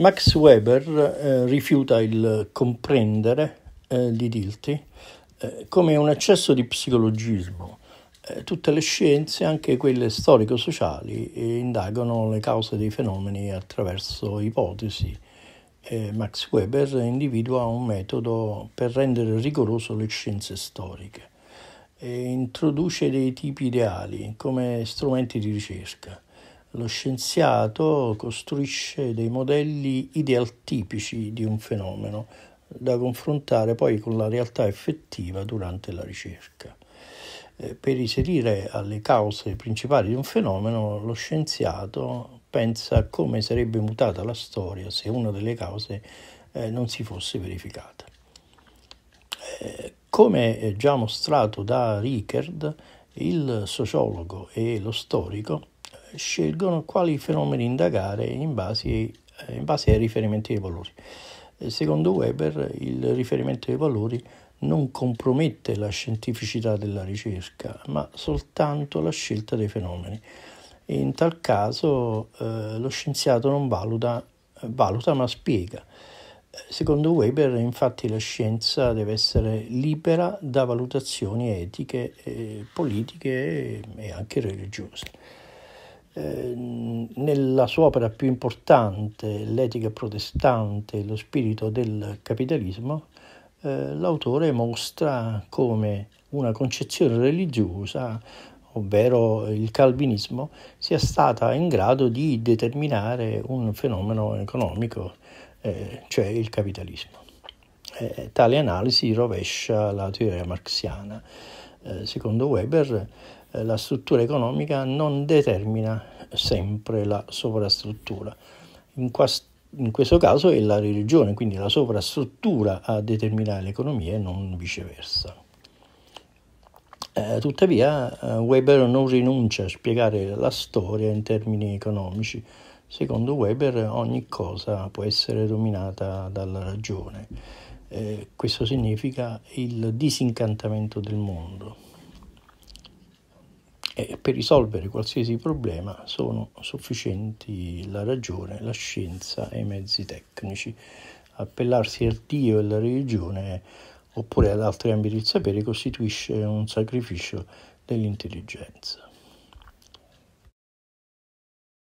Max Weber eh, rifiuta il comprendere eh, di Dilti eh, come un eccesso di psicologismo. Eh, tutte le scienze, anche quelle storico-sociali, eh, indagano le cause dei fenomeni attraverso ipotesi. Eh, Max Weber individua un metodo per rendere rigoroso le scienze storiche e introduce dei tipi ideali come strumenti di ricerca. Lo scienziato costruisce dei modelli idealtipici di un fenomeno da confrontare poi con la realtà effettiva durante la ricerca. Eh, per risalire alle cause principali di un fenomeno, lo scienziato pensa come sarebbe mutata la storia se una delle cause eh, non si fosse verificata. Eh, come già mostrato da Rickard, il sociologo e lo storico scelgono quali fenomeni indagare in base, eh, in base ai riferimenti dei valori. Eh, secondo Weber il riferimento dei valori non compromette la scientificità della ricerca, ma soltanto la scelta dei fenomeni. In tal caso eh, lo scienziato non valuta, valuta ma spiega. Eh, secondo Weber, infatti, la scienza deve essere libera da valutazioni etiche, eh, politiche e anche religiose. Ehm, nella sua opera più importante, L'etica protestante e lo spirito del capitalismo, eh, l'autore mostra come una concezione religiosa, ovvero il calvinismo, sia stata in grado di determinare un fenomeno economico, eh, cioè il capitalismo. Eh, tale analisi rovescia la teoria marxiana. Eh, secondo Weber, eh, la struttura economica non determina sempre la sovrastruttura. In, quas- in, questo caso è la religione, quindi la sovrastruttura a determinare l'economia e non viceversa. Eh, tuttavia eh, Weber non rinuncia a spiegare la storia in termini economici, Secondo Weber ogni cosa può essere dominata dalla ragione. Eh, questo significa il disincantamento del mondo. E per risolvere qualsiasi problema sono sufficienti la ragione, la scienza e i mezzi tecnici. Appellarsi al Dio e alla religione oppure ad altri ambiti del sapere costituisce un sacrificio dell'intelligenza.